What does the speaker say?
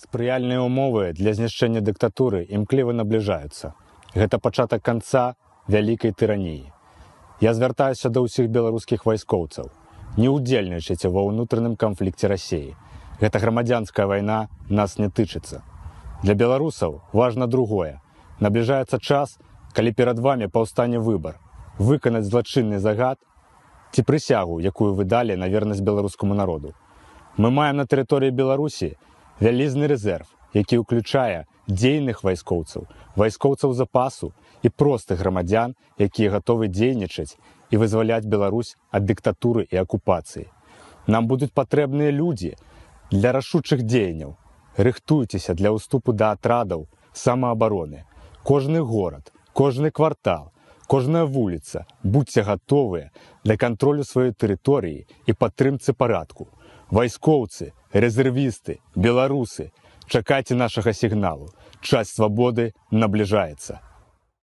Спрыяльныя ўмовы для знішчэння дыктатуры імкліва набліжаюцца. Гэта пачатак канца вялікай тыраніі. Я звяртаюся да ўсіх беларускіх вайскоўцаў. Не ўдзельнічаце ва ўнутраным канфлікце рассеі. Гэта грамадзянская вайна нас не тычыцца. Для беларусаў важна другое. Набліжаецца час, калі перад вамі паўстане выбар, выканаць злачынны загад ці прысягу, якую вы далі на вернасць беларускаму народу. Мы маем на тэрыторыі Беларусі, вялізны рэзерв, які ўключае дзейных вайскоўцаў, вайскоўцаў запасу і простых грамадзян, якія гатовы дзейнічаць і вызваляць Беларусь ад дыктатуры і акупацыі. Нам будуць патрэбныя людзі для рашучых дзеянняў. Рыхтуйцеся для ўступу да атрадаў самаабароны. Кожны горад, кожны квартал, кожная вуліца будзьце гатовыя для кантролю сваёй тэрыторыі і падтрымцы парадку вайскоўцы, рэзервісты, беларусы, чакайце нашага сігналу. Часць свабоды набліжаецца.